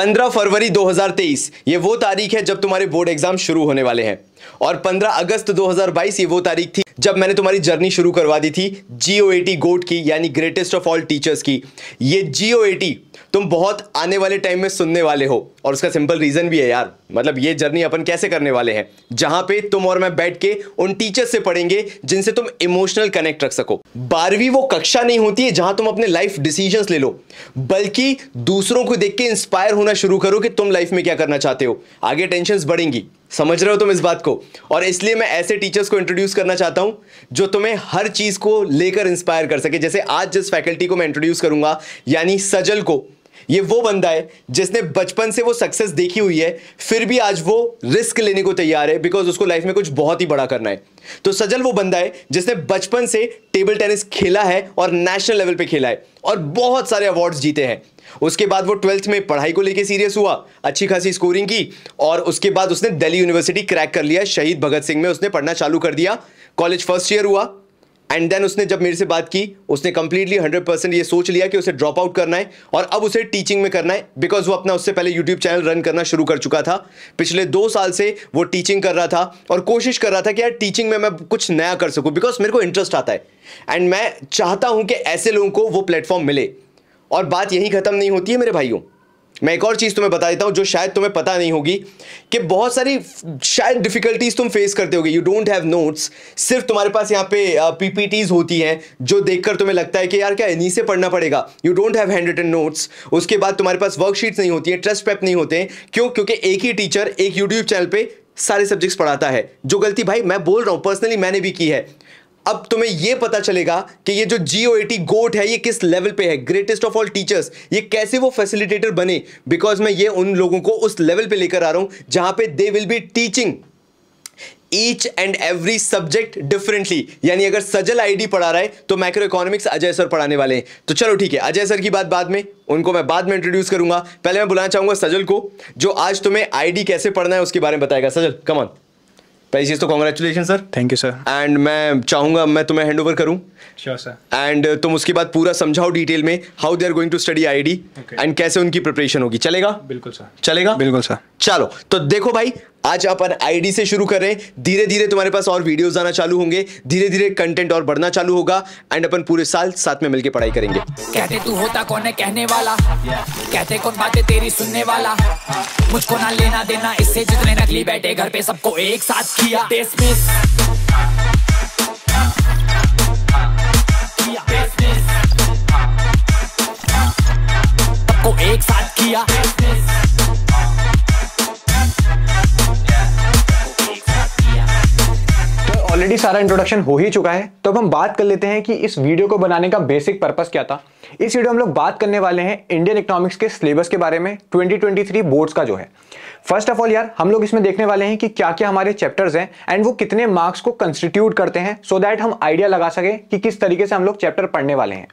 15 फरवरी 2023 ये वो तारीख है जब तुम्हारे बोर्ड एग्जाम शुरू होने वाले हैं और 15 अगस्त 2022 ये वो तारीख थी जब मैंने तुम्हारी जर्नी शुरू करवा दी थी जीओ एटी गोट की यानी ग्रेटेस्ट ऑफ ऑल टीचर्स की ये जीओ एटी तुम बहुत आने वाले टाइम में सुनने वाले हो और उसका सिंपल रीज़न भी है यार मतलब ये जर्नी अपन कैसे करने वाले हैं जहां पे तुम और मैं बैठ के उन टीचर्स से पढ़ेंगे जिनसे तुम इमोशनल कनेक्ट रख सको बारहवीं वो कक्षा नहीं होती है जहां तुम अपने लाइफ डिसीजंस ले लो बल्कि दूसरों को देख के इंस्पायर होना शुरू करो कि तुम लाइफ में क्या करना चाहते हो आगे टेंशन बढ़ेंगी समझ रहे हो तुम इस बात को और इसलिए मैं ऐसे टीचर्स को इंट्रोड्यूस करना चाहता हूं जो तुम्हें हर चीज़ को लेकर इंस्पायर कर सके जैसे आज जिस फैकल्टी को मैं इंट्रोड्यूस करूंगा यानी सजल को ये वो बंदा है जिसने बचपन से वो सक्सेस देखी हुई है फिर भी आज वो रिस्क लेने को तैयार है बिकॉज उसको लाइफ में कुछ बहुत ही बड़ा करना है तो सजल वो बंदा है जिसने बचपन से टेबल टेनिस खेला है और नेशनल लेवल पे खेला है और बहुत सारे अवार्ड्स जीते हैं उसके बाद वो ट्वेल्थ में पढ़ाई को लेकर सीरियस हुआ अच्छी खासी स्कोरिंग की और उसके बाद उसने दिल्ली यूनिवर्सिटी क्रैक कर लिया शहीद भगत सिंह में उसने पढ़ना चालू कर दिया कॉलेज फर्स्ट ईयर हुआ एंड देन उसने जब मेरे से बात की उसने कंप्लीटली हंड्रेड परसेंट ये सोच लिया कि उसे ड्रॉप आउट करना है और अब उसे टीचिंग में करना है बिकॉज वो अपना उससे पहले यूट्यूब चैनल रन करना शुरू कर चुका था पिछले दो साल से वो टीचिंग कर रहा था और कोशिश कर रहा था कि यार टीचिंग में मैं कुछ नया कर सकूँ बिकॉज मेरे को इंटरेस्ट आता है एंड मैं चाहता हूँ कि ऐसे लोगों को वो प्लेटफॉर्म मिले और बात यहीं ख़त्म नहीं होती है मेरे भाइयों मैं एक और चीज़ तुम्हें बता देता हूँ जो शायद तुम्हें पता नहीं होगी कि बहुत सारी शायद डिफ़िकल्टीज़ तुम फेस करते होगे यू डोंट हैव नोट्स सिर्फ तुम्हारे पास यहाँ पे पीपीटीज़ होती हैं जो देखकर तुम्हें लगता है कि यार क्या इन्हीं से पढ़ना पड़ेगा you don't have hand written notes उसके बाद तुम्हारे पास वर्कशीट्स नहीं होती हैं ट्रस्ट पैप नहीं होते हैं क्यों क्योंकि एक ही टीचर एक यूट्यूब चैनल पर सारे सब्जेक्ट्स पढ़ाता है जो गलती भाई मैं बोल रहा हूँ पर्सनली मैंने भी की है अब तुम्हें यह पता चलेगा कि ये जो जीओ एटी गोट है ये किस लेवल पे है ग्रेटेस्ट ऑफ ऑल टीचर्स ये कैसे वो फैसिलिटेटर बने बिकॉज मैं ये उन लोगों को उस लेवल पे लेकर आ रहा हूं जहां पे they will be teaching each and every subject differently यानी अगर सजल आईडी पढ़ा रहा है तो माइक्रो इकोनॉमिक्स अजय सर पढ़ाने वाले हैं तो चलो ठीक है अजय सर की बात बाद में उनको मैं बाद में इंट्रोड्यूस करूंगा पहले मैं बुलाना चाहूंगा सजल को जो आज तुम्हें आईडी कैसे पढ़ना है उसके बारे में बताएगा सजल कमॉन पहली चीज़ तो congratulation sir thank you sir and मैं चाहूंगा मैं तुम्हें हैंड ओवर करूँ श्योर सर एंड तुम उसके बाद पूरा समझाओ डिटेल में how they are going to study I D and कैसे उनकी प्रिपरेशन होगी चलेगा बिल्कुल सर चलेगा बिल्कुल सर चलो तो देखो भाई आज अपन आईडी से शुरू करें धीरे धीरे तुम्हारे पास और वीडियोस आना चालू होंगे धीरे धीरे कंटेंट और बढ़ना चालू होगा एंड अपन पूरे साल साथ में मिलके पढ़ाई करेंगे कहते तू होता कौन है कहने वाला कहते कौन बातें तेरी सुनने वाला मुझको ना लेना देना इससे जितने नकली बैठे घर पे सबको एक साथ किया डिसमिस एक साथ किया ऑलरेडी सारा इंट्रोडक्शन हो ही चुका है तो अब हम बात कर लेते हैं कि इस वीडियो को बनाने का बेसिक पर्पस क्या था इस वीडियो हम लोग बात करने वाले हैं इंडियन इकोनॉमिक्स के सिलेबस के बारे में 2023 बोर्ड्स का जो है फर्स्ट ऑफ ऑल यार हम लोग इसमें देखने वाले हैं कि क्या क्या हमारे चैप्टर्स हैं एंड वो कितने मार्क्स को कंस्टिट्यूट करते हैं सो so दैट हम आइडिया लगा सकें कि किस तरीके से हम लोग चैप्टर पढ़ने वाले हैं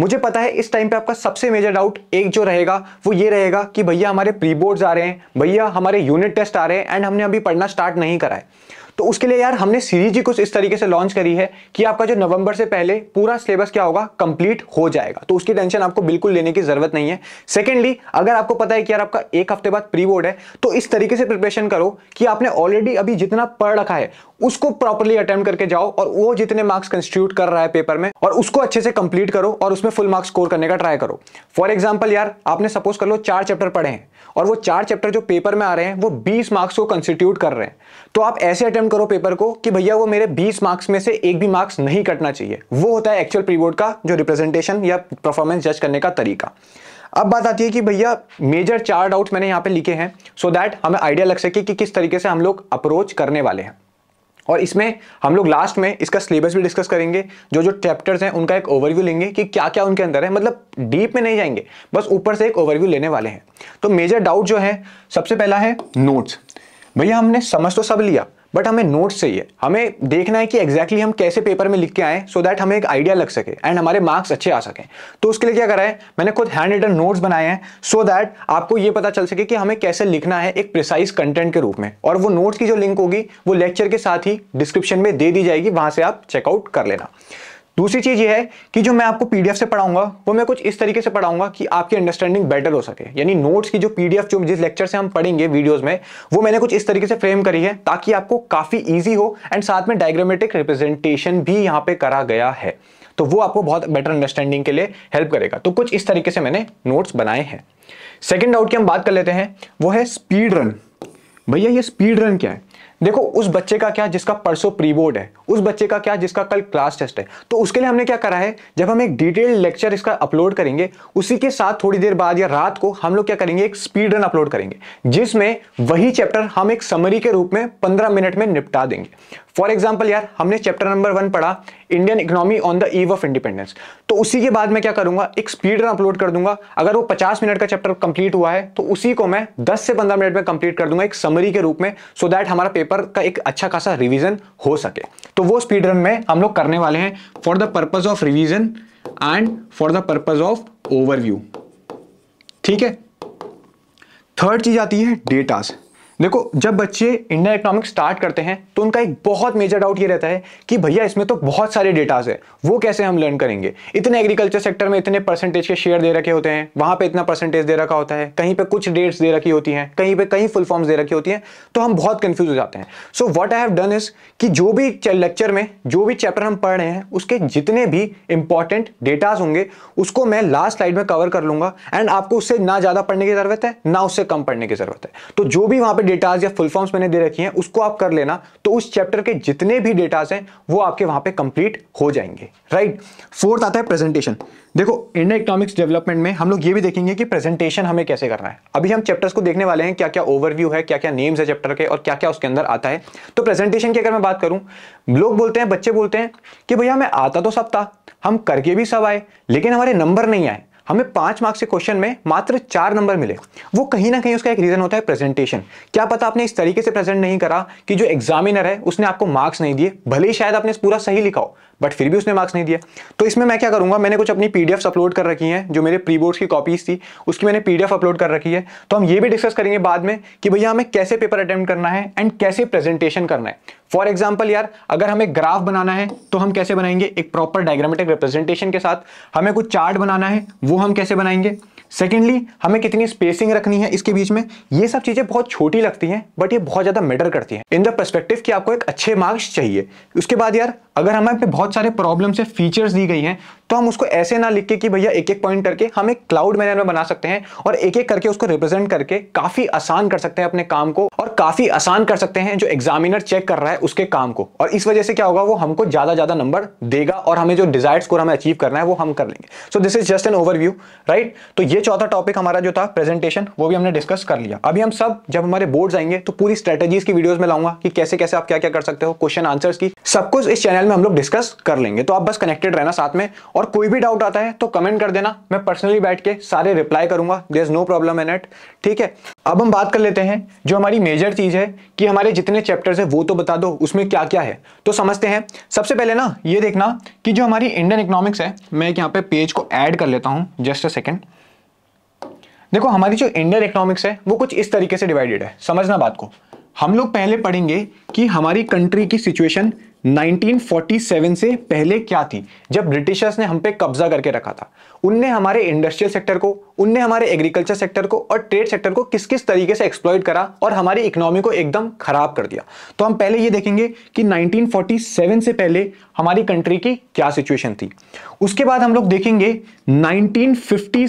मुझे पता है इस टाइम पे आपका सबसे मेजर डाउट एक जो रहेगा वो ये रहेगा कि भैया हमारे प्री बोर्ड्स आ रहे हैं भैया हमारे यूनिट टेस्ट आ रहे हैं एंड हमने अभी पढ़ना स्टार्ट नहीं करा है तो उसके लिए यार हमने सीरीज ही कुछ इस तरीके से लॉन्च करी है कि आपका जो नवंबर से पहले पूरा सिलेबस क्या होगा कंप्लीट हो जाएगा तो उसकी टेंशन आपको बिल्कुल लेने की जरूरत नहीं है सेकेंडली अगर आपको पता है कि यार आपका एक हफ्ते बाद प्री बोर्ड है तो इस तरीके से प्रिपरेशन करो कि आपने ऑलरेडी अभी जितना पढ़ रखा है उसको प्रॉपरली अटेम्प करके जाओ और वो जितने मार्क्स कंस्टिट्यूट कर रहा है पेपर में और उसको अच्छे से कंप्लीट करो और उसमें फुल मार्क्स स्कोर करने का ट्राई करो फॉर एग्जाम्पल यार आपने सपोज कर लो चार चैप्टर पढ़े हैं और वो चार चैप्टर जो पेपर में आ रहे हैं वो बीस मार्क्स को कंस्टिट्यूट कर रहे हैं तो आप ऐसे अटेम्प्ट करो पेपर को कि भैया वो मेरे 20 मार्क्स में से एक भी मार्क्स नहीं कटना चाहिए वो होता है एक्चुअल प्री बोर्ड का जो रिप्रेजेंटेशन या परफॉर्मेंस जज करने का तरीका अब बात आती है कि भैया मेजर चार डाउट्स मैंने यहाँ पे लिखे हैं सो so दैट हमें आइडिया लग सके कि किस तरीके से हम लोग अप्रोच करने वाले हैं और इसमें हम लोग लास्ट में इसका सिलेबस भी डिस्कस करेंगे जो जो चैप्टर्स हैं उनका एक ओवरव्यू लेंगे कि क्या क्या उनके अंदर है मतलब डीप में नहीं जाएंगे बस ऊपर से एक ओवरव्यू लेने वाले हैं तो मेजर डाउट जो है सबसे पहला है नोट्स भैया हमने समझ तो सब लिया बट हमें नोट्स चाहिए हमें देखना है कि एग्जैक्टली exactly हम कैसे पेपर में लिख के आए सो दैट हमें एक आइडिया लग सके एंड हमारे मार्क्स अच्छे आ सकें तो उसके लिए क्या करा है मैंने खुद हैंड रिटन नोट्स बनाए हैं सो दैट आपको ये पता चल सके कि हमें कैसे लिखना है एक प्रिसाइज कंटेंट के रूप में और वो नोट्स की जो लिंक होगी वो लेक्चर के साथ ही डिस्क्रिप्शन में दे दी जाएगी वहाँ से आप चेकआउट कर लेना दूसरी चीज़ ये है कि जो मैं आपको पीडीएफ से पढ़ाऊंगा वो मैं कुछ इस तरीके से पढ़ाऊंगा कि आपकी अंडरस्टैंडिंग बेटर हो सके यानी नोट्स की जो पीडीएफ जो जिस लेक्चर से हम पढ़ेंगे वीडियोस में वो मैंने कुछ इस तरीके से फ्रेम करी है ताकि आपको काफ़ी ईजी हो एंड साथ में डायग्रामेटिक रिप्रेजेंटेशन भी यहाँ पे करा गया है तो वो आपको बहुत बेटर अंडरस्टैंडिंग के लिए हेल्प करेगा तो कुछ इस तरीके से मैंने नोट्स बनाए हैं सेकेंड डाउट की हम बात कर लेते हैं वो है स्पीड रन भैया ये स्पीड रन क्या है देखो उस बच्चे का क्या जिसका परसों प्री बोर्ड है उस बच्चे का क्या जिसका कल क्लास टेस्ट है तो उसके लिए हमने क्या करा है जब हम एक डिटेल्ड लेक्चर इसका अपलोड करेंगे उसी के साथ थोड़ी देर बाद या रात को हम लोग क्या करेंगे एक स्पीड रन अपलोड करेंगे जिसमें वही चैप्टर हम एक समरी के रूप में पंद्रह मिनट में निपटा देंगे फॉर एग्जाम्पल यार हमने चैप्टर नंबर वन पढ़ा Indian economy on the eve of independence तो उसी के बाद मैं क्या करूंगा एक स्पीड रन अपलोड कर दूंगा अगर वो 50 मिनट का चैप्टर कंप्लीट हुआ है तो उसी को मैं 10 से 15 मिनट में कंप्लीट कर दूंगा एक समरी के रूप में सो so दैट हमारा पेपर पेपर का एक अच्छा खासा रिविजन हो सके तो वो स्पीड रन में हम लोग करने वाले हैं for the purpose of revision and for the purpose of overview ठीक है थर्ड चीज आती है डेटास देखो जब बच्चे इंडियन इकोनॉमिक्स स्टार्ट करते हैं तो उनका एक बहुत मेजर डाउट ये रहता है कि भैया इसमें तो बहुत सारे डेटाज है वो कैसे हम लर्न करेंगे इतने एग्रीकल्चर सेक्टर में इतने परसेंटेज के शेयर दे रखे होते हैं वहां पे इतना परसेंटेज दे रखा होता है कहीं पे कुछ डेट्स दे रखी होती हैं कहीं पे कहीं फुल फॉर्म्स दे रखी होती हैं तो हम बहुत कंफ्यूज हो जाते हैं so what I have done is कि जो भी लेक्चर में जो भी चैप्टर हम पढ़ रहे हैं उसके जितने भी इंपॉर्टेंट डेटाज होंगे उसको मैं लास्ट स्लाइड में कवर कर लूंगा एंड आपको उससे ना ज्यादा पढ़ने की जरूरत है ना उससे कम पढ़ने की जरूरत है तो जो भी वहां पर डेटाज या फुल फॉर्म्स मैंने दे रखी हैं उसको आप कर लेना तो उस चैप्टर के जितने भी डेटाज हैं वो आपके वहां पे कंप्लीट हो जाएंगे राइट फोर्थ आता है प्रेजेंटेशन देखो इंडिया इकोनॉमिक्स डेवलपमेंट में हम लोग ये भी देखेंगे कि प्रेजेंटेशन हमें कैसे करना है अभी हम चैप्टर्स को देखने वाले हैं क्या क्या ओवरव्यू है क्या क्या नेम्स है चैप्टर के और क्या क्या उसके अंदर आता है तो प्रेजेंटेशन की अगर मैं बात करूं लोग बोलते हैं बच्चे बोलते हैं कि भैया मैं आता तो सब था हम करके भी सब आए लेकिन हमारे नंबर नहीं आए हमें पांच मार्क्स के क्वेश्चन में मात्र चार नंबर मिले वो कहीं ना कहीं उसका एक रीज़न होता है प्रेजेंटेशन क्या पता आपने इस तरीके से प्रेजेंट नहीं करा कि जो एग्जामिनर है उसने आपको मार्क्स नहीं दिए भले ही शायद आपने पूरा सही लिखा हो बट फिर भी उसने मार्क्स नहीं दिया तो इसमें मैं क्या करूंगा मैंने कुछ अपनी पी अपलोड कर रखी हैं जो मेरे प्री बोर्ड्स की कॉपीज़ थी उसकी मैंने पी अपलोड कर रखी है तो हम ये भी डिस्कस करेंगे बाद में कि भैया हमें कैसे पेपर अटैम्प्ट करना है एंड कैसे प्रेजेंटेशन करना है फॉर एग्जाम्पल यार अगर हमें ग्राफ बनाना है तो हम कैसे बनाएंगे एक प्रॉपर डायग्रामेटिक रिप्रेजेंटेशन के साथ हमें कुछ चार्ट बनाना है वो हम कैसे बनाएंगे सेकेंडली हमें कितनी स्पेसिंग रखनी है इसके बीच में ये सब चीज़ें बहुत छोटी लगती हैं बट ये बहुत ज़्यादा मैटर करती हैं इन द परस्पेक्टिव कि आपको एक अच्छे मार्क्स चाहिए उसके बाद यार अगर हमें पे बहुत सारे प्रॉब्लम से फीचर्स दी गई हैं तो हम उसको ऐसे ना लिख के कि भैया एक एक पॉइंट करके हम एक क्लाउड मैनर में बना सकते हैं और एक एक करके उसको रिप्रेजेंट करके काफ़ी आसान कर सकते हैं अपने काम को और काफ़ी आसान कर सकते हैं जो एग्जामिनर चेक कर रहा है उसके काम को और इस वजह से क्या होगा वो हमको ज़्यादा ज़्यादा नंबर देगा और हमें जो डिजायर स्कोर हमें अचीव करना है वो हम कर लेंगे so this is just an overview right तो ये चौथा टॉपिक हमारा जो था प्रेजेंटेशन वो भी हमने डिस्कस कर लिया अभी हम सब जब हमारे बोर्ड आएंगे तो पूरी स्ट्रेटेजीज की वीडियोज में लाऊंगा कि कैसे कैसे आप क्या क्या कर सकते हो क्वेश्चन आंसर की सब कुछ इस चैनल डिटेल में हम लोग डिस्कस कर लेंगे तो आप बस कनेक्टेड रहना साथ में और कोई भी डाउट आता है तो कमेंट कर देना मैं पर्सनली बैठ के सारे रिप्लाई करूंगा there is no problem in at ठीक है अब हम बात कर लेते हैं जो हमारी मेजर चीज़ है कि हमारे जितने चैप्टर्स है वो तो बता दो उसमें क्या क्या है तो समझते हैं सबसे पहले ना ये देखना कि जो हमारी इंडियन इकोनॉमिक्स है मैं यहाँ पे पेज को एड कर लेता हूँ जस्ट अ सेकेंड देखो हमारी जो इंडियन इकोनॉमिक्स है वो कुछ इस तरीके से डिवाइडेड है समझना बात को हम लोग पहले पढ़ेंगे कि हमारी कंट्री की सिचुएशन 1947 से पहले क्या थी जब ब्रिटिशर्स ने हम पे कब्जा करके रखा था उनने हमारे इंडस्ट्रियल सेक्टर को उनने हमारे एग्रीकल्चर सेक्टर को और ट्रेड सेक्टर को किस किस तरीके से एक्सप्लॉइट करा और हमारी इकोनॉमी को एकदम खराब कर दिया तो हम पहले ये देखेंगे कि 1947 से पहले हमारी कंट्री की क्या सिचुएशन थी उसके बाद हम लोग देखेंगे नाइनटीन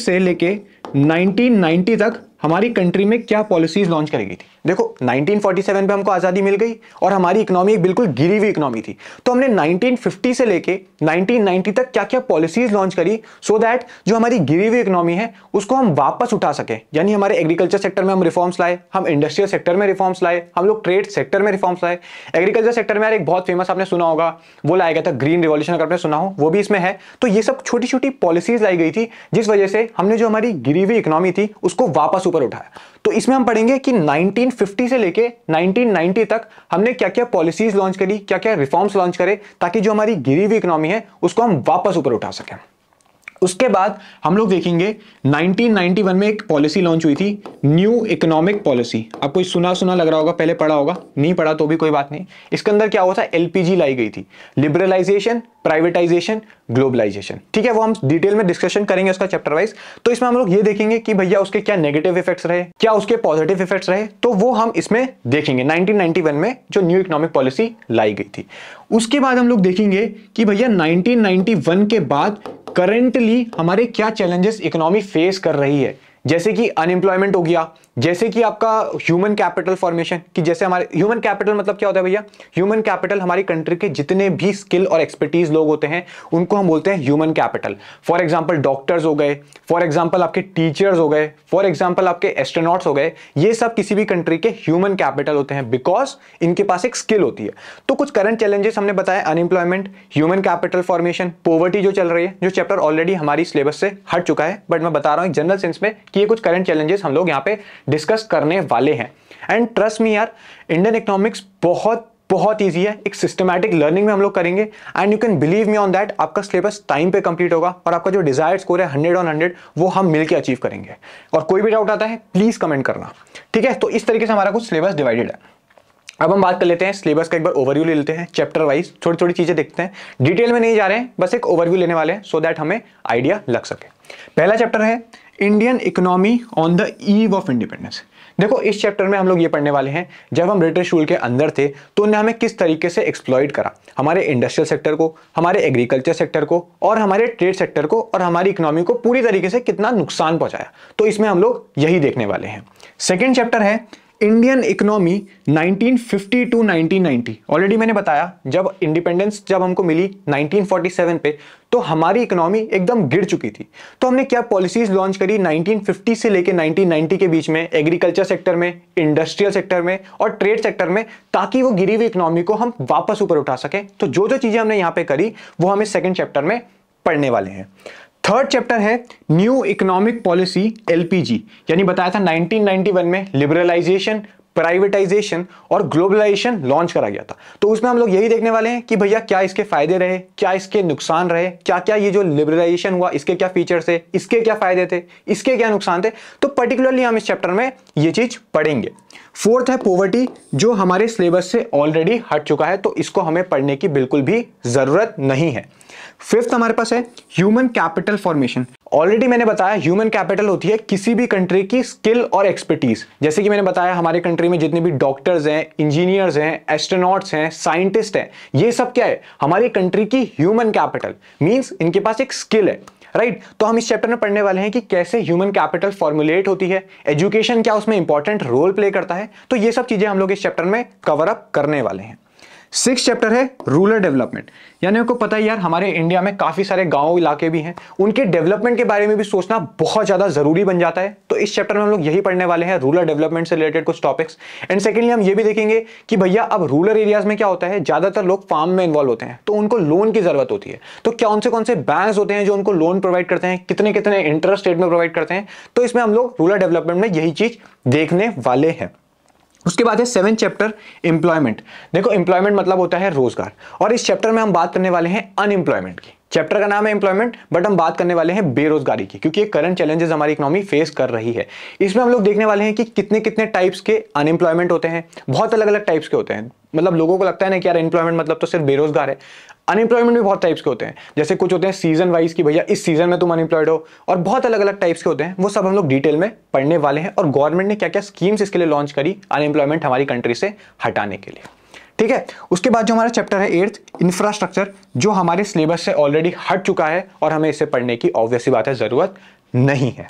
से लेके नाइनटीन तक हमारी कंट्री में क्या पॉलिसीज लॉन्च करेगी थी देखो 1947 पे हमको आज़ादी मिल गई और हमारी इकोनॉमी एक बिल्कुल गिरी हुई इकोनॉमी थी तो हमने 1950 से लेके 1990 तक क्या क्या पॉलिसीज लॉन्च करी सो so दैट जो हमारी गिरी हुई इकोनॉमी है उसको हम वापस उठा सकें यानी हमारे एग्रीकल्चर सेक्टर में हम रिफॉर्म्स लाए हम इंडस्ट्रियल सेक्टर में रिफॉर्म्स लाए हम लोग ट्रेड सेक्टर में रिफॉर्म्स लाए एग्रीकल्चर सेक्टर में यार एक बहुत फेमस आपने सुना होगा वो लाया गया था ग्रीन रिवॉल्यूशन अगर आपने सुना हो वो भी इसमें है तो ये सब छोटी छोटी पॉलिसीज लाई गई थी जिस वजह से हमने जो हमारी गिरी हुई इकोनॉमी थी उसको वापस ऊपर उठाया तो इसमें हम पढ़ेंगे कि 1950 से लेके 1990 तक हमने क्या क्या पॉलिसीज लॉन्च करी क्या क्या रिफॉर्म्स लॉन्च करे ताकि जो हमारी गिरी हुई इकोनॉमी है उसको हम वापस ऊपर उठा सकें उसके बाद हम लोग देखेंगे 1991 में एक पॉलिसी लॉन्च हुई थी न्यू इकोनॉमिक पॉलिसी अब कोई सुना सुना लग रहा होगा पहले पढ़ा होगा नहीं पढ़ा तो भी कोई बात नहीं इसके अंदर क्या हुआ था एलपीजी लाई गई थी लिबरलाइजेशन प्राइवेटाइजेशन ग्लोबलाइजेशन ठीक है वो हम डिटेल में डिस्कशन करेंगे उसका चैप्टर वाइज तो इसमें हम लोग ये देखेंगे कि भैया उसके क्या नेगेटिव इफेक्ट्स रहे क्या उसके पॉजिटिव इफेक्ट्स रहे तो वो हम इसमें देखेंगे 1991 में जो न्यू इकोनॉमिक पॉलिसी लाई गई थी उसके बाद हम लोग देखेंगे कि भैया 1991 के बाद करेंटली हमारे क्या चैलेंजेस इकोनॉमी फेस कर रही है जैसे कि अनएम्प्लॉयमेंट हो गया जैसे कि आपका ह्यूमन कैपिटल फॉर्मेशन कि जैसे हमारे ह्यूमन कैपिटल मतलब क्या होता है भैया ह्यूमन कैपिटल हमारी कंट्री के जितने भी स्किल और एक्सपर्टीज लोग होते हैं उनको हम बोलते हैं human capital for example doctors हो गए फॉर एग्जाम्पल आपके टीचर्स हो गए फॉर एग्जाम्पल आपके एस्ट्रोनॉट्स हो गए ये सब किसी भी कंट्री के ह्यूमन कैपिटल होते हैं बिकॉज इनके पास एक स्किल होती है तो कुछ करंट चैलेंजेस हमने बताया unemployment human capital formation poverty जो चल रही है जो चैप्टर ऑलरेडी हमारी सिलेबस से हट चुका है बट मैं बता रहा हूँ जनरल सेंस में कि ये कुछ करंट चैलेंजेस हम लोग यहाँ पे डिस्कस करने वाले हैं एंड ट्रस्ट मी यार इंडियन इकोनॉमिक्स बहुत बहुत ईजी है एक सिस्टमैटिक लर्निंग में हम लोग करेंगे and you can believe me on that आपका सिलेबस टाइम पे कंप्लीट होगा और आपका जो डिजायर स्कोर है हंड्रेड ऑन हंड्रेड वो हम मिलकर अचीव करेंगे और कोई भी डाउट आता है प्लीज कमेंट करना ठीक है तो इस तरीके से हमारा कुछ सिलेबस डिवाइडेड है अब हम बात कर लेते हैं सिलेबस का एक बार ओवरव्यू ले लेते हैं चैप्टर वाइज छोटी छोटी चीजें देखते हैं डिटेल में नहीं जा रहे हैं बस एक ओवरव्यू लेने वाले हैं सो so दैट हमें आइडिया लग सके पहला चैप्टर है Indian economy on the eve of independence देखो इस चैप्टर में हम लोग ये पढ़ने वाले हैं जब हम ब्रिटिश रूल के अंदर थे तो उन्हें हमें किस तरीके से एक्सप्लॉइट करा हमारे इंडस्ट्रियल सेक्टर को हमारे एग्रीकल्चर सेक्टर को और हमारे ट्रेड सेक्टर को और हमारी इकोनॉमी को पूरी तरीके से कितना नुकसान पहुंचाया तो इसमें हम लोग यही देखने वाले हैं सेकेंड चैप्टर है इंडियन इकोनॉमी 1950 टू 1990 ऑलरेडी मैंने बताया जब इंडिपेंडेंस जब हमको मिली 1947 पे तो हमारी इकोनॉमी एकदम गिर चुकी थी तो हमने क्या पॉलिसीज लॉन्च करी 1950 से लेके 1990 के बीच में एग्रीकल्चर सेक्टर में इंडस्ट्रियल सेक्टर में और ट्रेड सेक्टर में ताकि वो गिरी हुई इकोनॉमी को हम वापस ऊपर उठा सकें तो जो जो चीज़ें हमने यहाँ पे करी वो हमें सेकेंड चैप्टर में पढ़ने वाले हैं थर्ड चैप्टर है न्यू इकोनॉमिक पॉलिसी एलपीजी यानी बताया था 1991 में लिबरलाइजेशन प्राइवेटाइजेशन और ग्लोबलाइजेशन लॉन्च करा गया था तो उसमें हम लोग यही देखने वाले हैं कि भैया क्या इसके फायदे रहे क्या इसके नुकसान रहे क्या क्या ये जो लिबरलाइजेशन हुआ इसके क्या फीचर्स है इसके क्या फायदे थे इसके क्या नुकसान थे तो पर्टिकुलरली हम इस चैप्टर में ये चीज पढ़ेंगे फोर्थ है पोवर्टी जो हमारे सिलेबस से ऑलरेडी हट चुका है तो इसको हमें पढ़ने की बिल्कुल भी ज़रूरत नहीं है फिफ्थ हमारे पास है ह्यूमन कैपिटल फॉर्मेशन ऑलरेडी मैंने बताया ह्यूमन कैपिटल होती है किसी भी कंट्री की स्किल और एक्सपर्टीज जैसे कि मैंने बताया हमारे कंट्री में जितने भी डॉक्टर्स हैं इंजीनियर्स हैं एस्ट्रोनॉट्स हैं साइंटिस्ट हैं ये सब क्या है हमारी कंट्री की ह्यूमन कैपिटल मीन्स इनके पास एक स्किल है राइट तो हम इस चैप्टर में पढ़ने वाले हैं कि कैसे ह्यूमन कैपिटल फॉर्मुलेट होती है एजुकेशन क्या उसमें इंपॉर्टेंट रोल प्ले करता है तो ये सब चीजें हम लोग इस चैप्टर में कवर अप करने वाले हैं सिक्स चैप्टर है रूरल डेवलपमेंट यानी आपको पता है यार हमारे इंडिया में काफ़ी सारे गांव इलाके भी हैं उनके डेवलपमेंट के बारे में भी सोचना बहुत ज़्यादा ज़रूरी बन जाता है तो इस चैप्टर में हम लोग यही पढ़ने वाले हैं रूरल डेवलपमेंट से रिलेटेड कुछ टॉपिक्स एंड सेकेंडली हम ये भी देखेंगे कि भैया अब रूरल एरियाज में क्या होता है ज़्यादातर लोग फार्म में इन्वॉल्व होते हैं तो उनको लोन की ज़रूरत होती है तो कौन से कौन से बैंक होते हैं जो उनको लोन प्रोवाइड करते हैं कितने कितने इंटरेस्ट रेट में प्रोवाइड करते हैं तो इसमें हम लोग रूरल डेवलपमेंट में यही चीज़ देखने वाले हैं उसके बाद है सेवन चैप्टर एम्प्लॉयमेंट देखो एम्प्लॉयमेंट मतलब होता है रोजगार और इस चैप्टर में हम बात करने वाले हैं अनएम्प्लॉयमेंट की चैप्टर का नाम है एम्प्लॉयमेंट बट हम बात करने वाले हैं बेरोजगारी की क्योंकि ये करंट चैलेंजेस हमारी इकोनॉमी फेस कर रही है इसमें हम लोग देखने वाले हैं कि कितने कितने टाइप्स के अनएम्प्लॉयमेंट होते हैं बहुत अलग अलग टाइप्स के होते हैं मतलब लोगों को लगता है ना कि यार एम्प्लॉयमेंट मतलब तो सिर्फ बेरोजगार है अनएम्प्लॉयमेंट भी बहुत टाइप्स के होते हैं जैसे कुछ होते हैं सीजन वाइज की भैया इस सीजन में तुम अनएम्प्लॉयड हो और बहुत अलग अलग टाइप्स के होते हैं वो सब हम लोग डिटेल में पढ़ने वाले हैं और गवर्नमेंट ने क्या क्या स्कीम्स इसके लिए लॉन्च करी अनएम्प्लॉयमेंट हमारी कंट्री से हटाने के लिए ठीक है उसके बाद जो हमारा चैप्टर है एर्थ इंफ्रास्ट्रक्चर जो हमारे सिलेबस से ऑलरेडी हट चुका है और हमें इसे पढ़ने की ऑब्वियसली बात है ज़रूरत नहीं है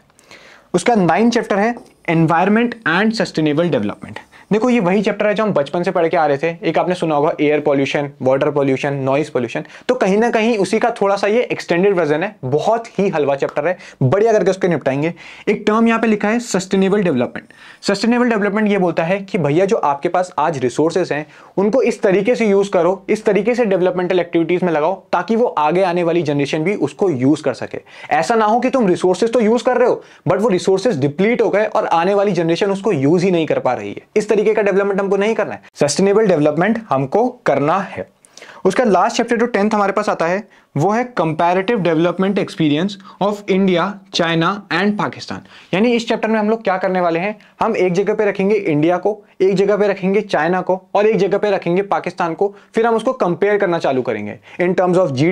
उसका नाइन चैप्टर है एनवायरमेंट एंड सस्टेनेबल डेवलपमेंट देखो ये वही चैप्टर है जो हम बचपन से पढ़ के आ रहे थे एक आपने सुना होगा air pollution water pollution noise pollution तो कहीं ना कहीं उसी का थोड़ा सा ये एक्सटेंडेड वर्जन है बहुत ही हलवा चैप्टर है बढ़िया करके उसको निपटाएंगे एक टर्म यहाँ पे लिखा है सस्टेनेबल डेवलपमेंट सस्टेनेबल डेवलपमेंट ये बोलता है कि भैया जो आपके पास आज रिसोर्सेस हैं उनको इस तरीके से यूज करो इस तरीके से डेवलपमेंटल एक्टिविटीज में लगाओ ताकि वो आगे आने वाली जनरेशन भी उसको यूज कर सके ऐसा ना हो कि तुम रिसोर्सेज तो यूज कर रहे हो बट वो रिसोर्सेज डिप्लीट हो गए और आने वाली जनरेशन उसको यूज ही नहीं कर पा रही है इस तरीके का डेवलपमेंट हमको नहीं करना है सस्टेनेबल डेवलपमेंट हमको करना है उसका लास्ट चैप्टर जो टेंथ हमारे पास आता है वो है comparative development experience of India China and Pakistan यानी इस चैप्टर में हम लोग क्या करने वाले हैं हम एक जगह पे रखेंगे इंडिया को एक जगह पे रखेंगे चाइना को और एक जगह पे रखेंगे पाकिस्तान को फिर हम उसको कंपेयर करना चालू करेंगे in terms of G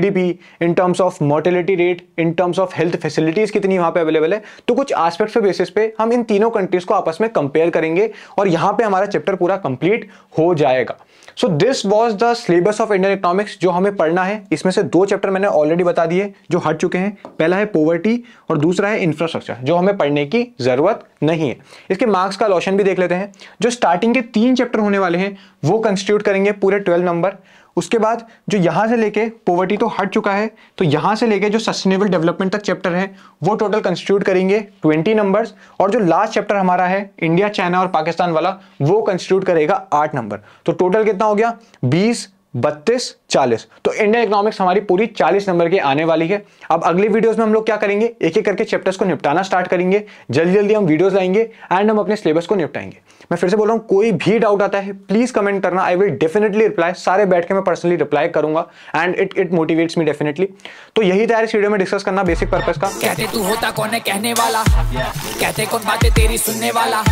in terms of mortality rate in terms of health facilities कितनी वहां पर अवेलेबल है तो कुछ आस्पेक्ट पे बेसिस पे हम इन तीनों कंट्रीज को आपस में कंपेयर करेंगे और यहाँ पे हमारा चैप्टर पूरा कंप्लीट हो जाएगा so this was the syllabus of Indian economics जो हमें पढ़ना है इसमें से दो चैप्टर मैंने ऑलरेडी बता दिए जो हट चुके हैं पहला है पोवर्टी और दूसरा है इंफ्रास्ट्रक्चर जो हमें पढ़ने की ज़रूरत नहीं है इसके मार्क्स का लॉशन भी देख लेते हैं जो स्टार्टिंग के तीन चैप्टर होने वाले हैं वो कंस्टिट्यूट करेंगे पूरे ट्वेल्व नंबर उसके बाद जो यहां से लेके पोवर्टी तो हट चुका है तो यहां से लेके जो सस्टेनेबल डेवलपमेंट तक चैप्टर है वो टोटल कंस्टिट्यूट करेंगे ट्वेंटी नंबर्स और जो लास्ट चैप्टर हमारा है इंडिया चाइना और पाकिस्तान वाला वो कंस्टिट्यूट करेगा आठ नंबर तो टोटल कितना हो गया बीस बत्तीस चालीस तो इंडियन इकोनॉमिक्स हमारी पूरी चालीस नंबर की आने वाली है अब अगली वीडियोस में हम लोग क्या करेंगे एक एक करके चैप्टर्स को निपटाना स्टार्ट करेंगे जल्दी जल्दी हम वीडियोस लाएंगे एंड हम अपने सिलेबस को निपटाएंगे मैं फिर से बोल रहा हूँ कोई भी डाउट आता है प्लीज कमेंट करना आई विल डेफिनेटली रिप्लाई सारे बैठ के मैं पर्सनली रिप्लाई करूंगा and it it motivates me definitely तो यही था इस वीडियो में डिस्कस करना बेसिक पर्पज का कहते तू होता कौन है कहने वाला कहते कौन बातें तेरी सुनने वाला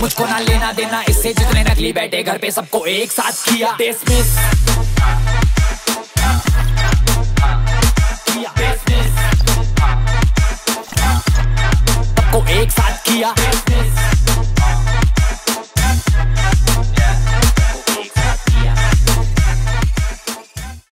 मुझको ना लेना देना इससे जितने नकली बैठे घर पे सबको एक साथ किया Yeah.